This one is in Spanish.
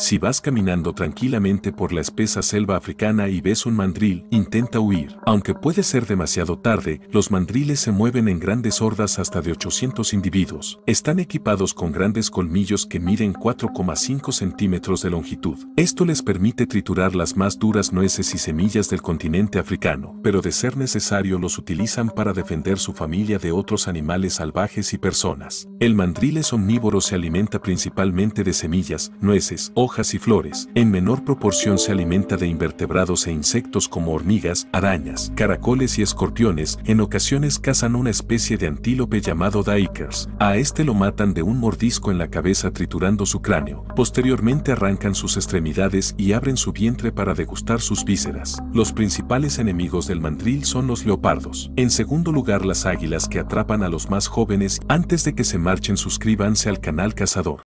Si vas caminando tranquilamente por la espesa selva africana y ves un mandril, intenta huir. Aunque puede ser demasiado tarde, los mandriles se mueven en grandes hordas hasta de 800 individuos. Están equipados con grandes colmillos que miden 4,5 centímetros de longitud. Esto les permite triturar las más duras nueces y semillas del continente africano, pero de ser necesario los utilizan para defender su familia de otros animales salvajes y personas. El mandril es omnívoro, se alimenta principalmente de semillas, nueces, hojas, hojas y flores. En menor proporción se alimenta de invertebrados e insectos como hormigas, arañas, caracoles y escorpiones. En ocasiones cazan una especie de antílope llamado Dikers. A este lo matan de un mordisco en la cabeza triturando su cráneo. Posteriormente arrancan sus extremidades y abren su vientre para degustar sus vísceras. Los principales enemigos del mandril son los leopardos. En segundo lugar las águilas que atrapan a los más jóvenes antes de que se marchen suscríbanse al canal Cazador.